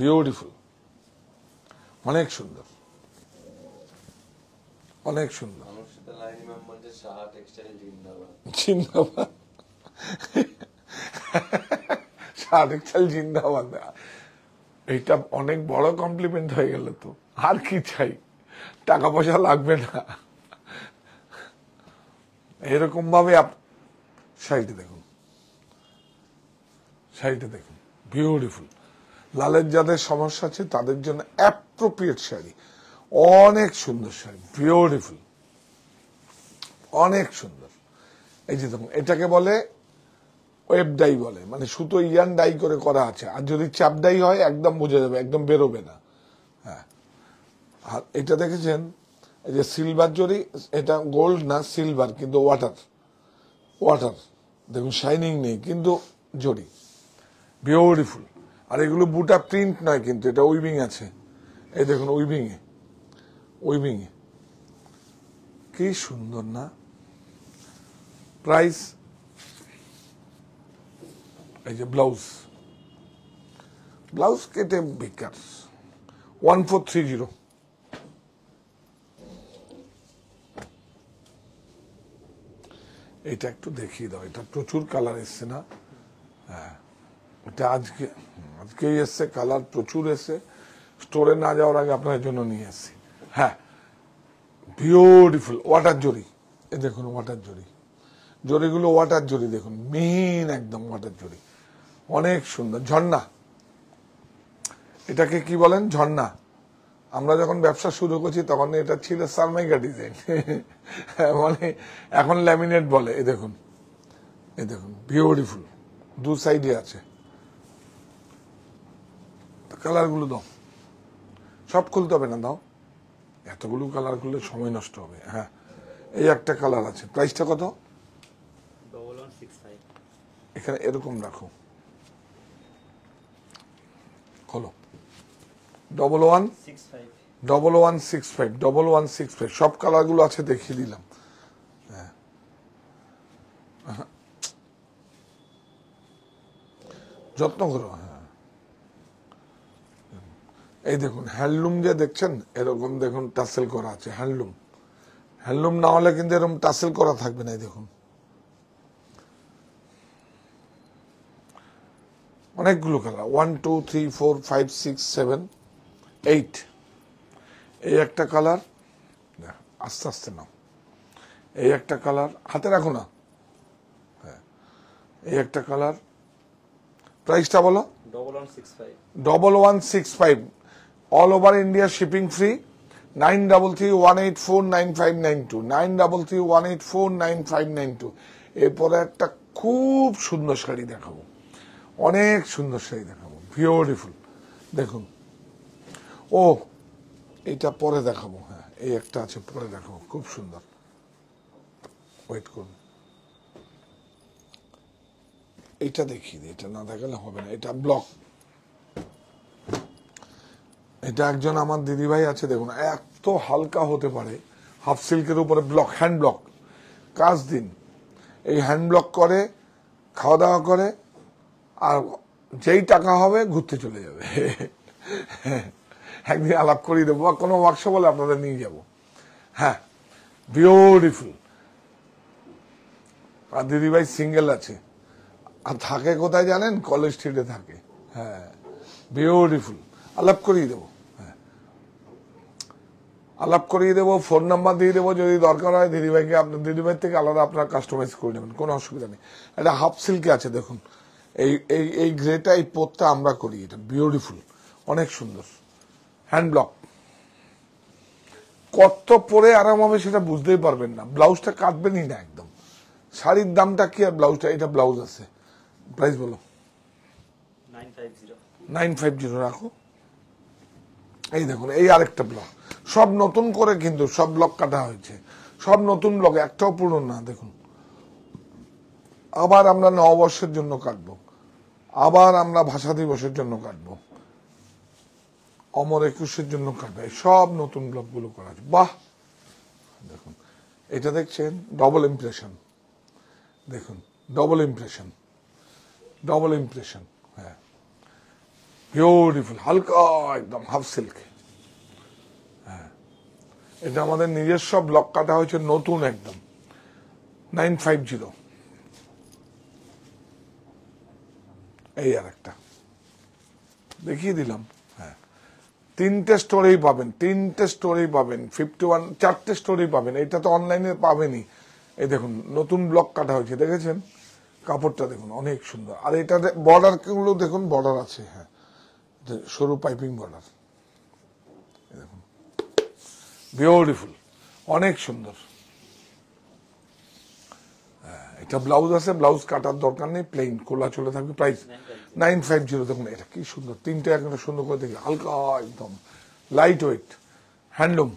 বিউটিফুল অনেক সুন্দর অনেক সুন্দর জিন্দাবাদ সাদেক চাল জিন্দাবাদ এটা অনেক বড় কমপ্লিমেন্ট হয়ে গেল তো আর কি চাই টাকা পয়সা লাগবে না এরকম ভাবে শাড়িটা দেখুন শাড়িটা দেখুন বিউটিফুল লালের যাদের সমস্যা আছে তাদের জন্য অ্যাপ্রোপ্রিয়েট শাড়ি অনেক সুন্দর শাড়ি বিউটিফুল অনেক সুন্দর এই যে দেখুন এটাকে বলে ওয়েব ডাই বলে মানে সুতো ইয়ান ডাই করে করা আছে আর যদি চাপ ডাই হয় একদম বোঝা যাবে একদম বেরোবে না হ্যাঁ আর এটা দেখেছেন যে সিলভার জরি এটা গোল্ড না সিলভার কিন্তু ওয়াটার ওয়াটার দেখুন শাইনিং নেই কিন্তু জরি বিউটিফুল আর এগুলো বুটা প্রিন্ট নয় কিন্তু এটা উইভিং আছে এই দেখুন উইভিংয়ে উইভিংয়ে কি সুন্দর না প্রাইস এই যে ব্লাউজ ব্লাউজ কেটে বিকার ওয়ান ফোর থ্রি জিরো এটা একটু দেখিয়ে দাও এটা প্রচুর কালার এসছে না হ্যাঁ এটা আজকে আজকেই এসছে কালার প্রচুর এসছে স্টোরে না যাওয়ার আগে আপনার জন্য নিয়ে এসছি হ্যাঁ বিউটিফুল ওয়াটার জরি এ দেখুন ওয়াটার জরি জরিগুলো ওয়াটার জরি দেখুন মেন একদম ওয়াটার জরি অনেক সুন্দর ঝর্ণা এটাকে কি বলেন ঝর্ণা আমরা যখন ব্যবসা শুরু করছি তখন এটা ছিল সারমাইকা ডিজাইন মানে এখন ল্যামিনেট বলে এ দেখুন এ দেখুন বিউটিফুল দু সাইডে আছে কালারগুলো দাও সব খুলতে হবে না দাও এতগুলো কালার খুললে সময় নষ্ট হবে হ্যাঁ এই একটা কালার আছে প্রাইসটা কত এখানে এরকম রাখো খোলো double one double one six five double one six five সব কালারগুলো আছে দেখিয়ে দিলাম হ্যাঁ যত্ন করো হ্যাঁ এই দেখুন হ্যান্ডলুম যে দেখছেন এরকম দেখুন টাসেল করা আছে হ্যান্ডলুম হ্যান্ডলুম না হলে কিন্তু এরকম টাসেল করা থাকবে না এই দেখুন অনেকগুলো খেলা one two three four five six seven eight এই একটা কালার আস্তে আস্তে নাও এই একটা কালার হাতে রাখো না হ্যাঁ এই একটা কালার প্রাইসটা বলো double one six five all over India shipping free nine double three one eight four nine five nine two nine double three one eight four nine five nine two এরপরে একটা খুব সুন্দর শাড়ি দেখাবো অনেক সুন্দর শাড়ি দেখাবো বিউটিফুল দেখুন ও এটা পরে দেখাবো হ্যাঁ এই একটা আছে পরে দেখাবো খুব সুন্দর ওয়েট করুন এটা দেখি এটা না দেখালে হবে না এটা ব্লক এটা একজন আমার দিদিভাই আছে দেখুন এত হালকা হতে পারে হাফ সিল্কের উপরে ব্লক হ্যান্ড ব্লক কাজ দিন এই হ্যান্ড ব্লক করে খাওয়া দাওয়া করে আর যেই টাকা হবে ঘুরতে চলে যাবে একদিন আলাপ করিয়ে দেবো কোনো ওয়ার্কশপ হলে আপনাদের নিয়ে যাব হ্যাঁ বিউটিফুল আর দিদিভাই সিঙ্গেল আছে আর থাকে কোথায় জানেন কলেজ স্ট্রিটে থাকে হ্যাঁ বিউটিফুল আলাপ করিয়ে দেবো হ্যাঁ, আলাপ করিয়ে দেবো ফোন নাম্বার দিয়ে দেবো যদি দরকার হয় দিদিভাইকে আপনার দিদিভাই থেকে আলাদা আপনার কাস্টমাইজ করে নেবেন কোনো অসুবিধা নেই এটা হাফ সিল্কে আছে দেখুন এই এই এই গ্রেটা এই পোতটা আমরা করি এটা বিউটিফুল অনেক সুন্দর হ্যান্ড ব্লক কত পরে আরাম হবে সেটা বুঝতেই পারবেন না ব্লাউজটা কাটবেনই না একদম শাড়ির দামটা কি আর ব্লাউজটা এটা ব্লাউজ আছে প্রাইস বলো নাইন ফাইভ জিরো রাখো এই দেখুন এই আরেকটা ব্লক সব নতুন করে কিন্তু সব ব্লক কাটা হয়েছে সব নতুন ব্লক একটাও পুরনো না দেখুন আবার আমরা নববর্ষের জন্য কাটবো আবার আমরা ভাষা দিবসের জন্য কাটব অমর একুশের জন্য কাটবে সব নতুন গুলো করা বাহ দেখুন এটা দেখছেন ডবল ইমপ্রেশন দেখুন ডবল ইমপ্রেশন ডবল ইমপ্রেশন হ্যাঁ বিউটিফুল হালকা একদম হাফ সিল্ক হ্যাঁ এটা আমাদের নিজস্ব ব্লক কাটা হয়েছে নতুন একদম নাইন ফাইভ জিরো এই আর একটা দেখিয়ে দিলাম হ্যাঁ তিনটে স্টোরেই পাবেন তিনটে স্টোরেই পাবেন ফিফটি ওয়ান চারটে স্টোরেই পাবেন এটা তো অনলাইনে পাবেনই এই দেখুন নতুন ব্লক কাটা হয়েছে দেখেছেন কাপড়টা দেখুন অনেক সুন্দর আর এটা বর্ডারগুলো দেখুন বর্ডার আছে হ্যাঁ সরু পাইপিং বর্ডার দেখুন বিউটিফুল অনেক সুন্দর একটা ব্লাউজ আছে ব্লাউজ কাটার দরকার নেই প্লেন কোলা চলে থাকবে প্রাইস নাইন ফাইভ জিরো দেখুন এটা কি সুন্দর তিনটে একটা সুন্দর করে দেখি হালকা একদম লাইট ওয়েট হ্যান্ডলুম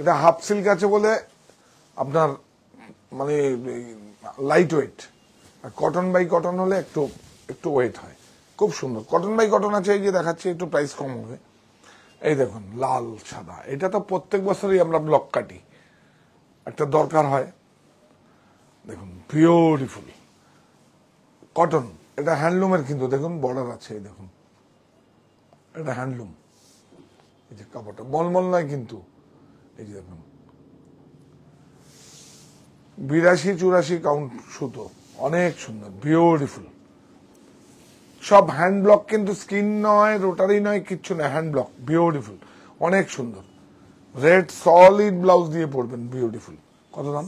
এটা হাফ সিল্ক আছে বলে আপনার মানে লাইট ওয়েট আর কটন বাই কটন হলে একটু একটু ওয়েট হয় খুব সুন্দর কটন বাই কটন আছে এই যে দেখাচ্ছে একটু প্রাইস কম হবে এই দেখুন লাল সাদা এটা তো প্রত্যেক বছরই আমরা ব্লক কাটি একটা দরকার হয় দেখুন বিউটিফুলি কটন এটা হ্যান্ডলুমের কিন্তু দেখুন বর্ডার আছে দেখুন এটা হ্যান্ডলুম এই যে কাপড়টা মলমল নয় কিন্তু এই যে দেখুন বিরাশি চুরাশি কাউন্ট সুতো অনেক সুন্দর বিউটিফুল সব হ্যান্ড ব্লক কিন্তু স্কিন নয় রোটারি নয় কিচ্ছু নয় হ্যান্ড ব্লক বিউটিফুল অনেক সুন্দর রেড সলিড ব্লাউজ দিয়ে পরবেন বিউটিফুল কত দাম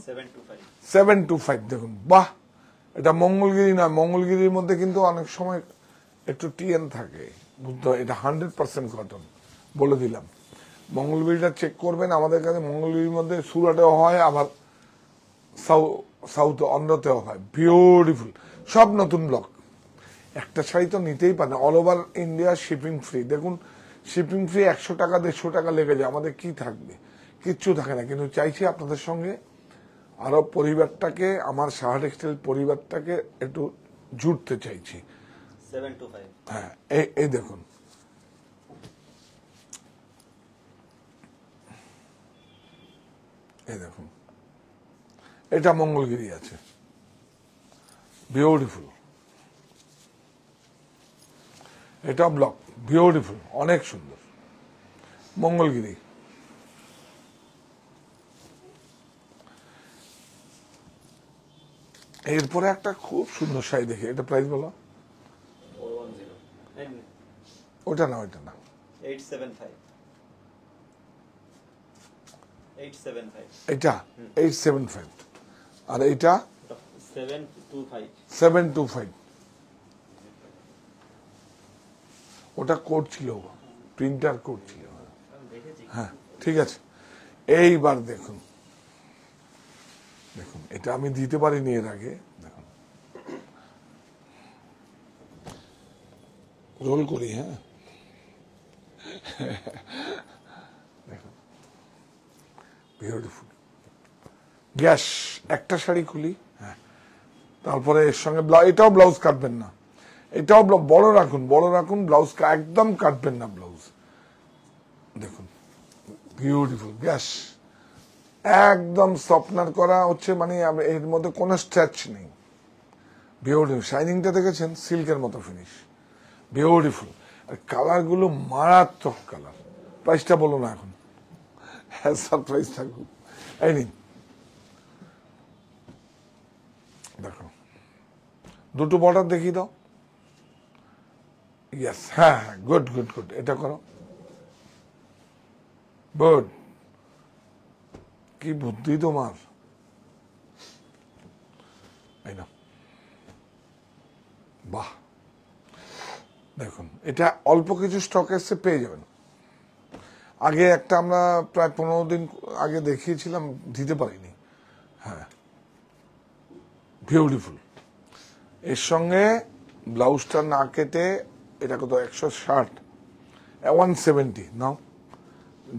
সেভেন টু ফাইভ দেখুন বাহ এটা মঙ্গলগিরি না মঙ্গলগিরির মধ্যে কিন্তু অনেক সময় একটু টিএন থাকে বুঝতে এটা হান্ড্রেড পার্সেন্ট কটন বলে দিলাম মঙ্গলগিরিটা চেক করবেন আমাদের কাছে মঙ্গলগিরির মধ্যে সুরাটেও হয় আবার সাউথ অন্ধ্রতেও হয় বিউটিফুল সব নতুন ব্লক একটা শাড়ি তো নিতেই পারে all over India shipping free দেখুন শিপিং ফ্রি একশো টাকা দেড়শো টাকা লেগে যায় আমাদের কি থাকবে কিচ্ছু থাকে না কিন্তু চাইছি আপনাদের সঙ্গে আরব পরিবারটাকে আমার সাহা টেক্সটাইল পরিবারটাকে একটু জুড়তে চাইছি হ্যাঁ এই দেখুন এই দেখুন এটা মঙ্গলগিরি আছে বিউটিফুল এটা ব্লক বিউটিফুল অনেক সুন্দর মঙ্গলগিরি এরপরে একটা খুব সুন্দর শাড়ি দেখি এটা প্রাইস বলো ওটা না ওটা না এটা এইট সেভেন ফাইভ আর এটা সেভেন টু ফাইভ ওটা কোড প্রিন্টার কোড হ্যাঁ ঠিক আছে এইবার দেখুন দেখুন এটা আমি দিতে পারিনি এর আগে দেখুন রোল করি হ্যাঁ দেখুন বিউটিফুল গ্যাস একটা শাড়ি খুলি হ্যাঁ তারপরে এর সঙ্গে এটাও ব্লাউজ কাটবেন না এটাও বড় রাখুন বড় রাখুন ব্লাউজ একদম কাটবেন না ব্লাউজ দেখুন বিউটিফুল গ্যাস একদম সফটনার করা হচ্ছে মানে এর মধ্যে কোনো স্ট্রেচ নেই বিউটিফুল শাইনিংটা দেখেছেন সিল্কের মতো ফিনিশ বিউটিফুল আর কালারগুলো মারাত্মক কালার প্রাইসটা বলো না এখন হ্যাঁ সারপ্রাইজ থাকুক এই নিন দেখো দুটো বর্ডার দেখিয়ে দাও ইয়াস হ্যাঁ হ্যাঁ গুড গুড গুড এটা করো গুড কি বুদ্ধি তোমার না বাহ দেখুন এটা অল্প কিছু স্টক এসে পেয়ে যাবেন আগে একটা আমরা প্রায় পনেরো দিন আগে দেখিয়েছিলাম দিতে পারিনি হ্যাঁ বিউটিফুল এর সঙ্গে ব্লাউজটা না কেটে এটা কত একশো ষাট ওয়ান সেভেন্টি নাও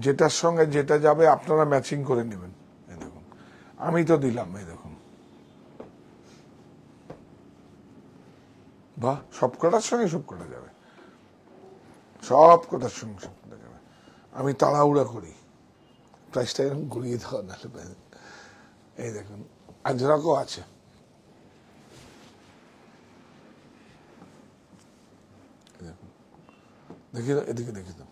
যেটার সঙ্গে যেটা যাবে আপনারা ম্যাচিং করে নেবেন এই দেখুন আমি তো দিলাম এই দেখুন বাহ সব কটার সঙ্গে সব কটা যাবে সব কটার সঙ্গে সব কটা যাবে আমি তাড়াহুড়া করি প্রাইসটা এরকম ঘুরিয়ে দেওয়া না এই দেখুন আজরাকও আছে দেখি এদিকে দেখি তো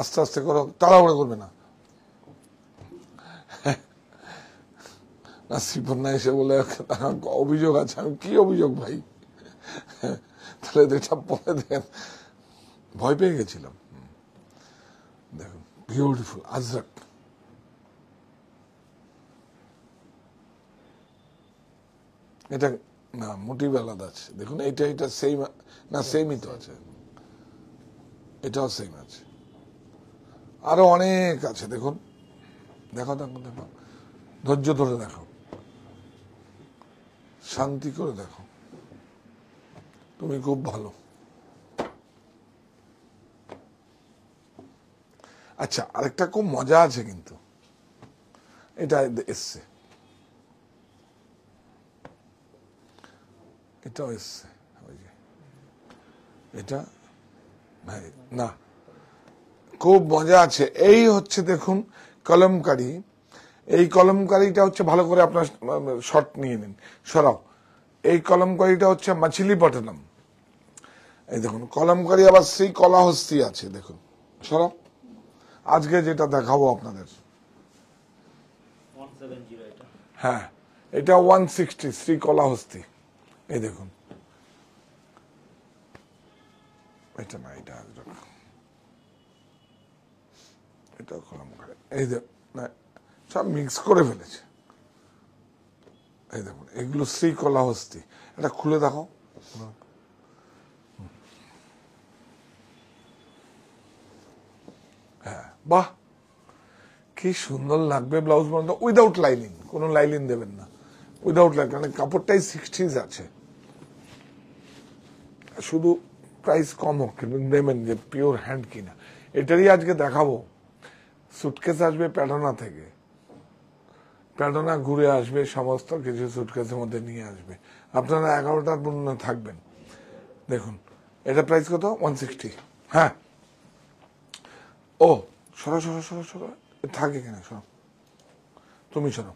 আস্তে আস্তে করো তাড়াহুড়ো করবে না নাসিবন্যা এসে বলে অভিযোগ আছে আমি কি অভিযোগ ভাই তাহলে এটা বলে দেন ভয় পেয়ে গেছিলাম দেখুন বিউটিফুল আজরাক এটা না মোটিভ আলাদা আছে দেখুন এটা এটা সেম না সেমই তো আছে এটাও সেম আছে আরো অনেক আছে দেখুন দেখো দেখো দেখো ধৈর্য ধরে দেখো শান্তি করে দেখো তুমি খুব ভালো আচ্ছা আরেকটা খুব মজা আছে কিন্তু এটা এসছে এটাও এসছে এটা ভাই না খুব মজা আছে এই হচ্ছে দেখুন কলমকারি এই কলমকারিটা হচ্ছে ভালো করে আপনার শর্ট নিয়ে নিন সরাও এই কলমকারিটা হচ্ছে মাছিলিপট্টনম এই দেখুন কলমকারি আবার সেই কলাহস্তি আছে দেখুন সরাও আজকে যেটা দেখাবো আপনাদের হ্যাঁ এটা ওয়ান সিক্সটি শ্রী কলাহস্তি এই দেখুন এটা না এটা এটা কলম করে এই যে সব মিক্স করে ফেলেছে এই দেখুন এগুলো শ্রীকলা হস্তি এটা খুলে দেখো হ্যাঁ বাহ কি সুন্দর লাগবে ব্লাউজ বানাতে উইদাউট লাইনিং কোনো লাইনিং দেবেন না উইদাউট লাইন কারণ কাপড়টাই সিক্সটিজ আছে শুধু প্রাইস কম হোক কিন্তু নেবেন যে পিওর হ্যান্ড কিনা এটারই আজকে দেখাবো সুটকেস আসবে প্যাডোনা থেকে প্যাডোনা ঘুরে আসবে সমস্ত কিছু সুটকেসের মধ্যে নিয়ে আসবে আপনারা এগারোটার পূর্ণ থাকবেন দেখুন এটা প্রাইস কত ওয়ান সিক্সটি হ্যাঁ ও সরো সরো সরো সরো থাকে কেন সরো তুমি সরো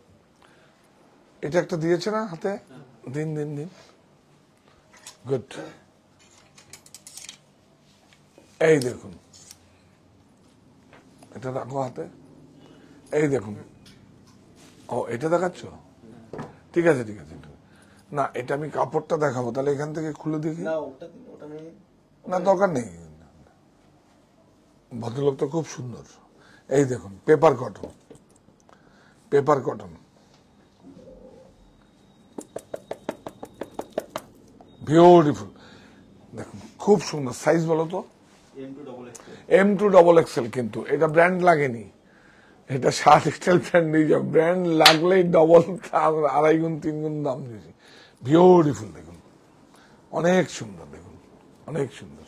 এটা একটা দিয়েছে না হাতে দিন দিন দিন গুড এই দেখুন এটা রাখো হাতে এই দেখুন ও এটা দেখাচ্ছ ঠিক আছে ঠিক আছে না এটা আমি কাপড়টা দেখাবো তাহলে এখান থেকে খুলে দেখি না দরকার নেই ভদ্রলোক তো খুব সুন্দর এই দেখুন paper cotton paper cotton beautiful দেখুন খুব সুন্দর সাইজ বলো তো এম টু ডবল এক্সেল কিন্তু এটা ব্র্যান্ড লাগেনি এটা সাত এক্সেল ব্র্যান্ড নিয়েছে ব্র্যান্ড লাগলেই ডবল আড়াই গুণ তিন গুণ দাম দিয়েছি বিউটিফুল দেখুন অনেক সুন্দর দেখুন অনেক সুন্দর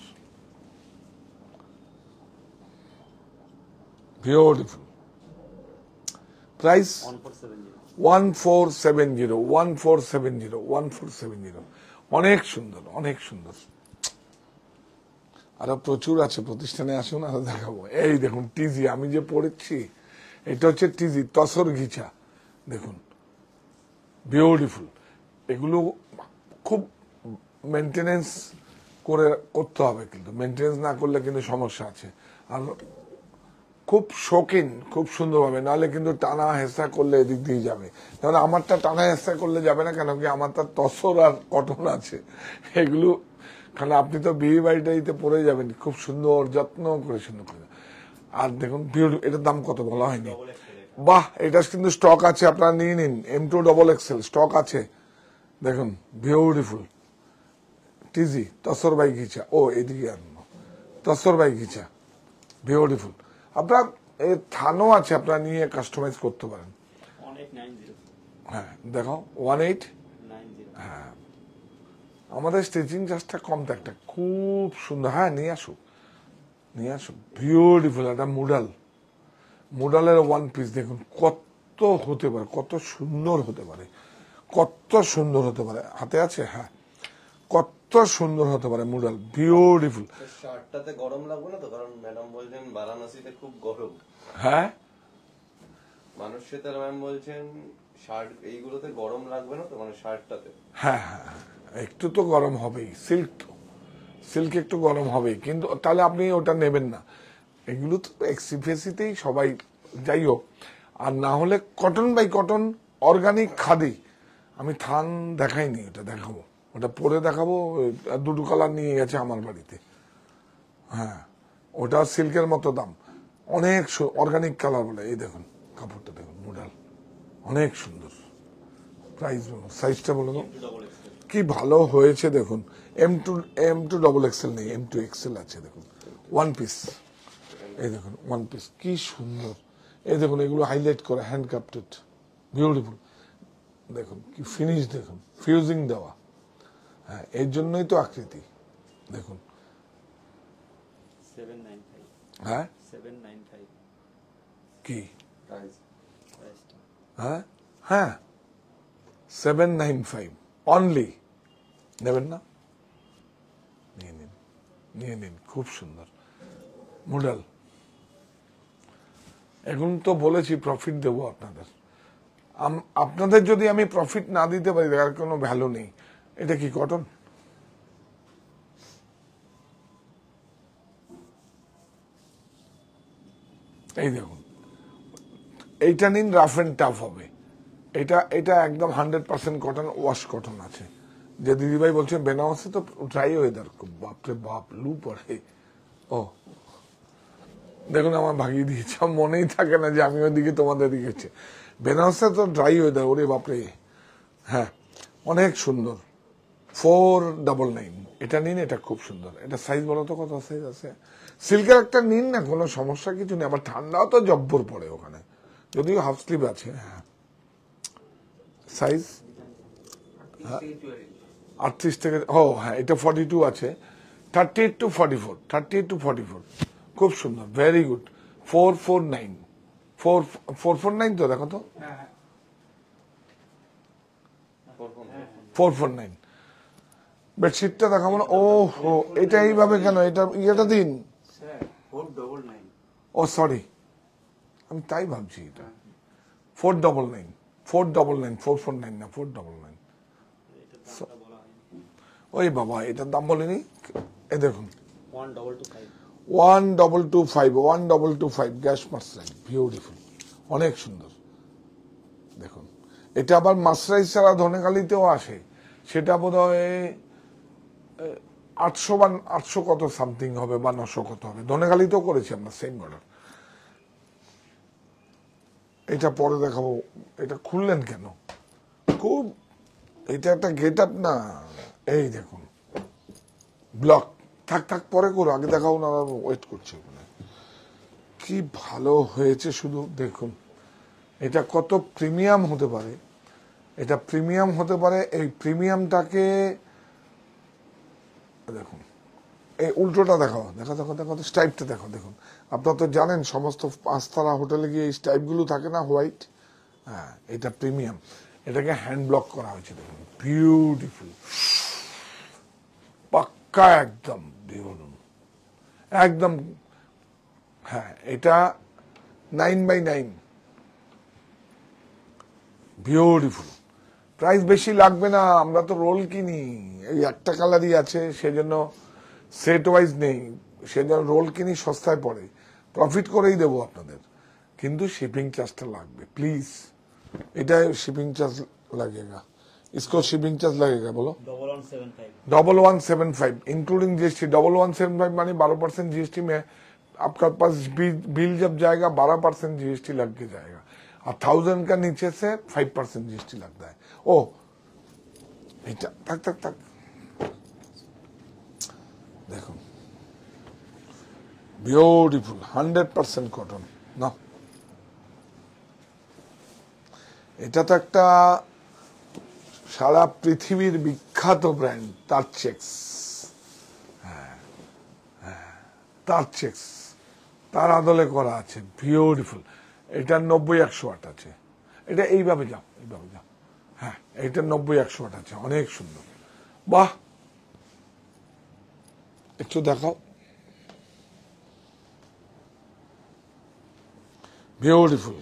beautiful price one four seven zero one four seven zero one four seven zero অনেক সুন্দর অনেক সুন্দর আরো প্রচুর আছে প্রতিষ্ঠানে আসুন আরো দেখাবো এই দেখুন টিজি আমি যে পড়েছি এটা হচ্ছে টিজি তসর ঘিচা দেখুন বিউটিফুল এগুলো খুব মেনটেনেন্স করে করতে হবে কিন্তু মেনটেনেন্স না করলে কিন্তু সমস্যা আছে আর খুব শৌখিন খুব সুন্দরভাবে নাহলে কিন্তু টানা হেসা করলে এদিক দিয়ে যাবে কারণ আমারটা টানা হেসা করলে যাবে না কেন কি আমারটা তসর আর কটন আছে এগুলো কারণ আপনি তো বিয়ে বাড়িটাইতে পরে যাবেন খুব সুন্দর যত্ন করে সুন্দর করে আর দেখুন এটার দাম কত বলা হয়নি বাহ এটা কিন্তু স্টক আছে আপনারা নিয়ে নিন M to double XL stock আছে দেখুন beautiful TG tussar by ghicha ও এদিকে আনবো তসর বাই ঘিচা বিউটিফুল আপনার এর থানও আছে আপনারা নিয়ে কাস্টমাইজ করতে পারেন হ্যাঁ দেখো ওয়ান এইট হ্যাঁ আমাদের স্টিচিং চার্জটা কম তো একটা খুব সুন্দর হ্যাঁ নিয়ে আসুক নিয়ে আসো বিউটিফুল একটা মুডাল মুডালের ওয়ান পিস দেখুন কত হতে পারে কত সুন্দর হতে পারে কত সুন্দর হতে পারে হাতে আছে হ্যাঁ কত সুন্দর হতে পারে মুডাল বিউটিফুল শার্টটাতে গরম লাগবে না তো কারণ ম্যাডাম বলছেন বারাণসীতে খুব গরম হ্যাঁ মানুষ সেতার ম্যাম বলছেন শার্ট এইগুলোতে গরম লাগবে না তো মানে শার্টটাতে হ্যাঁ হ্যাঁ, হ্যাঁ। একটু তো গরম হবেই সিল্ক তো সিল্ক একটু গরম হবেই কিন্তু তাহলে আপনি ওটা নেবেন না এগুলো তো এক্সিফেসিতেই সবাই যাই হোক আর না হলে cotton by cotton organic khadi আমি থান দেখাইনি ওটা দেখাবো ওটা পরে দেখাবো দুটো কালার নিয়ে গেছে আমার বাড়িতে হ্যাঁ ওটা সিল্কের মতো দাম অনেক অর্গানিক কালার বলে এই দেখুন কাপড়টা দেখুন নুডাল অনেক সুন্দর প্রাইস সাইজটা বলে কি ভালো হয়েছে দেখুন M to M to double XL নেই এম টু এক্সেল আছে দেখুন ওয়ান পিস এই দেখুন ওয়ান পিস কি সুন্দর এই দেখুন এগুলো হাইলাইট করে হ্যান্ড ক্রাফটেড বিউটিফুল দেখুন কি ফিনিশ দেখুন ফিউজিং দেওয়া হ্যাঁ এর জন্যই তো আকৃতি দেখুন হ্যাঁ কি হ্যাঁ হ্যাঁ সেভেন নাইন ফাইভ অনলি নেবেন না নিয়ে নিন নিয়ে নিন খুব সুন্দর মডেল এখন তো বলেছি প্রফিট দেব আপনাদের আপনাদের যদি আমি প্রফিট না দিতে পারি তার কোনো ভ্যালু নেই এটা কি কটন এই দেখুন এইটা নিন রাফ অ্যান্ড টাফ হবে এটা এটা একদম hundred percent cotton wash cotton আছে যে দিদিভাই বলছেন বেনারসে তো ড্রাই ওয়েদার বাপরে বাপ লু পড়ে ও দেখুন আমার ভাগিয়ে দিয়েছে মনেই থাকে না যে আমি ওইদিকে তোমাদের দিকে বেনারসে তো ড্রাই ওয়েদার ওরে বাপরে হ্যাঁ অনেক সুন্দর ফোর ডাবল নাইন এটা নিন এটা খুব সুন্দর এটা সাইজ বলো তো কত সাইজ আছে সিল্কের একটা নিন না কোনো সমস্যা কিছু নেই আবার ঠান্ডাও তো জব্বর পড়ে ওখানে যদিও হাফ স্লিভ আছে হ্যাঁ সাইজ আটত্রিশ থেকে ও হ্যাঁ এটা ফর্টি টু আছে thirty eight to forty four thirty eight to forty four খুব সুন্দর very good four four nine four four four nine তো দেখো তো ফোর ফোর নাইন বেডশিটটা দেখা মানে ও হো এটা এইভাবে কেন এটা ইয়েটা দিন ও সরি আমি তাই ভাবছি এটা four double nine four double nine four four nine না ফোর ডবল নাইন ওই বাবা এটার দাম বলিনি এ দেখুন one double two five one double two five gas mercerise beautiful অনেক সুন্দর দেখুন এটা আবার মার্সারাইজ ছাড়া ধনেকালিতেও আসে সেটা বোধ হয় আটশো বা আটশো কত সামথিং হবে বা নশো কত হবে ধনেকালিতেও করেছি আমরা সেম অর্ডার এটা পরে দেখাবো এটা খুললেন কেন খুব এটা একটা গেট আপ না এই দেখুন ব্লক থাক থাক পরে করো আগে দেখাও না ওয়েট করছি ওখানে কি ভালো হয়েছে শুধু দেখুন এটা কত প্রিমিয়াম হতে পারে এটা প্রিমিয়াম হতে পারে এই প্রিমিয়ামটাকে দেখুন এই উল্টোটা দেখাও দেখো দেখো দেখো তো স্টাইপটা দেখো দেখুন আপনারা তো জানেন সমস্ত পাঁচতারা হোটেলে গিয়ে এই স্টাইপগুলো থাকে না হোয়াইট হ্যাঁ এটা প্রিমিয়াম এটাকে হ্যান্ড ব্লক করা হয়েছে দেখুন বিউটিফুল পাক্কা একদম দেখুন একদম হ্যাঁ এটা nine by nine beautiful price বেশি লাগবে না আমরা তো রোল কিনি এই একটা কালারই আছে সেজন্য সেট ওয়াইজ নেই সে যেন রোল কিনি সস্তায় পড়ে প্রফিট করেই দেব আপনাদের কিন্তু শিপিং চার্জটা লাগবে প্লিজ এটা শিপিং চার্জ লাগে না ইসকো শিপিং চার্জ লাগে না বলো double one seven five including GST double one seven five মানে বারো পার্সেন্ট জিএসটি মে আপনার বিল যাব যায়গা বারো পার্সেন্ট জিএসটি লাগকে আর থাউজেন্ড কা নিচে সে ফাইভ পার্সেন্ট জিএসটি লাগতে ও এটা থাক থাক থাক দেখুন বিউটিফুল হান্ড্রেড পারসেন্ট কটন না এটা তো একটা সারা পৃথিবীর বিখ্যাত ব্র্যান্ড তার চেক্স তার চেক্স তার আদলে করা আছে বিউটিফুল এটা নব্বই একশো আট আছে এটা এইভাবে যাও এইভাবে যাও হ্যাঁ এটা নব্বই একশো আট আছে অনেক সুন্দর বাহ একটু দেখাও বিউটিফুল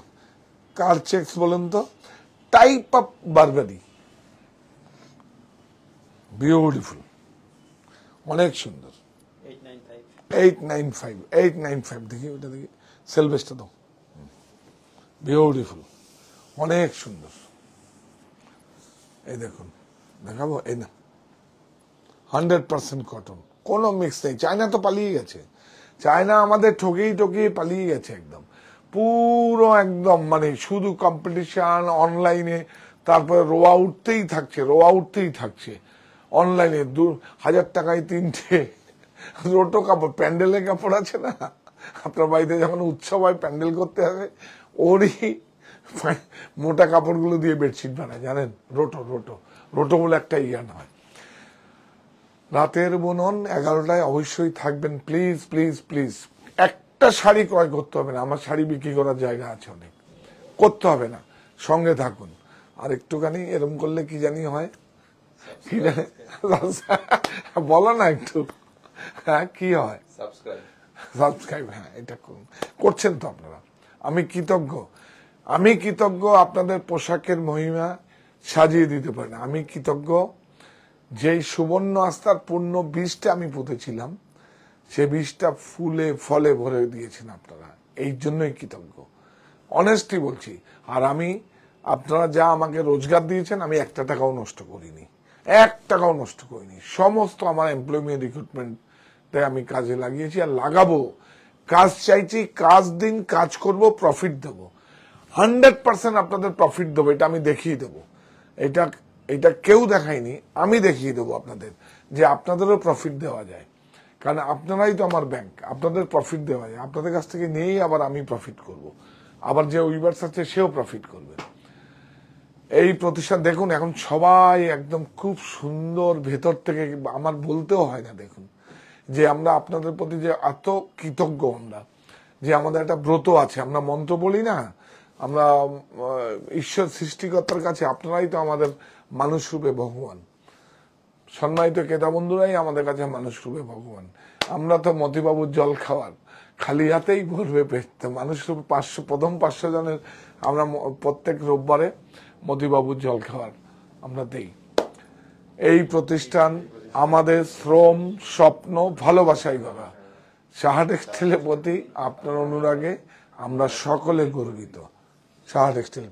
কার চেক্স বলেন তো টাইপ অফ বারবারি বিউটিফুল অনেক সুন্দর eight nine five eight nine five দেখি ওটা দেখি সেলবেসটা দাও বিউটিফুল অনেক সুন্দর এই দেখুন দেখাবো এই না হান্ড্রেড পার্সেন্ট কটন কোনো মিক্স নেই চায়না তো পালিয়ে গেছে চায়না আমাদের ঠকেই ঠকিয়ে পালিয়ে গেছে একদম পুরো একদম মানে শুধু কম্পিটিশান অনলাইনে তারপরে রোয়া উঠতেই থাকছে রোয়া উঠতেই থাকছে অনলাইনে দু হাজার টাকায় তিনটে রোটো কাপড় প্যান্ডেলের কাপড় আছে না আপনার বাড়িতে যখন উৎসব হয় প্যান্ডেল করতে হবে ওরই মোটা কাপড়গুলো দিয়ে বেডশিট বানায় জানেন রোটো রোটো রোটো বলে একটা ইয়ান হয় রাতের বুনন এগারোটায় অবশ্যই থাকবেন প্লিজ প্লিজ প্লিজ একটা শাড়ি ক্রয় করতে হবে না আমার শাড়ি বিক্রি করার জায়গা আছে অনেক করতে হবে না সঙ্গে থাকুন আর একটুখানি এরম করলে কি জানি হয় বলো না একটু হ্যাঁ কি হয় সাবস্ক্রাইব হ্যাঁ এটা করুন করছেন তো আপনারা আমি কৃতজ্ঞ আমি কৃতজ্ঞ আপনাদের পোশাকের মহিমা সাজিয়ে দিতে পারেন আমি কৃতজ্ঞ যেই সুবর্ণ আস্থার পূর্ণ বীজটা আমি পুঁতেছিলাম সে বীজটা ফুলে ফলে ভরে দিয়েছেন আপনারা এই জন্যই কৃতজ্ঞ অনেস্টলি বলছি আর আমি আপনারা যা আমাকে রোজগার দিয়েছেন আমি একটা টাকাও নষ্ট করিনি এক টাকাও নষ্ট করিনি সমস্ত আমার এমপ্লয়মেন্ট রিক্রুটমেন্টে আমি কাজে লাগিয়েছি আর লাগাবো কাজ চাইছি কাজ দিন কাজ করব প্রফিট দেব হান্ড্রেড পার্সেন্ট আপনাদের প্রফিট দেবো এটা আমি দেখিয়ে দেবো এটা এটা কেউ দেখায়নি আমি দেখিয়ে দেবো আপনাদের যে আপনাদেরও প্রফিট দেওয়া যায় কারণ আপনারাই তো আমার ব্যাংক আপনাদের প্রফিট দেওয়া যায় আপনাদের কাছ থেকে নিয়েই আবার আমি প্রফিট করব। আবার যে উইবার্স আছে সেও প্রফিট করবে এই প্রতিষ্ঠান দেখুন এখন সবাই একদম খুব সুন্দর ভেতর থেকে আমার বলতেও হয় না দেখুন যে আমরা আপনাদের প্রতি যে এত কৃতজ্ঞ আমরা যে আমাদের একটা ব্রত আছে আমরা মন্ত্র বলি না আমরা ঈশ্বর সৃষ্টিকর্তার কাছে আপনারাই তো আমাদের মানুষ রূপে ভগবান সম্মানিত বন্ধুরাই আমাদের কাছে মানুষ রূপে ভগবান আমরা তো মতিবাবুর জল খাওয়ার খালি হাতেই ভরবে পেট মানুষ রূপে পাঁচশো প্রথম পাঁচশো জনের আমরা প্রত্যেক রোববারে মতিবাবুর জল খাওয়ার আমরা দেই এই প্রতিষ্ঠান আমাদের শ্রম স্বপ্ন ভালোবাসাই করা সাহা টেক্সটাইলের প্রতি আপনার অনুরাগে আমরা সকলে গর্বিত সাহা টেক্সটাইল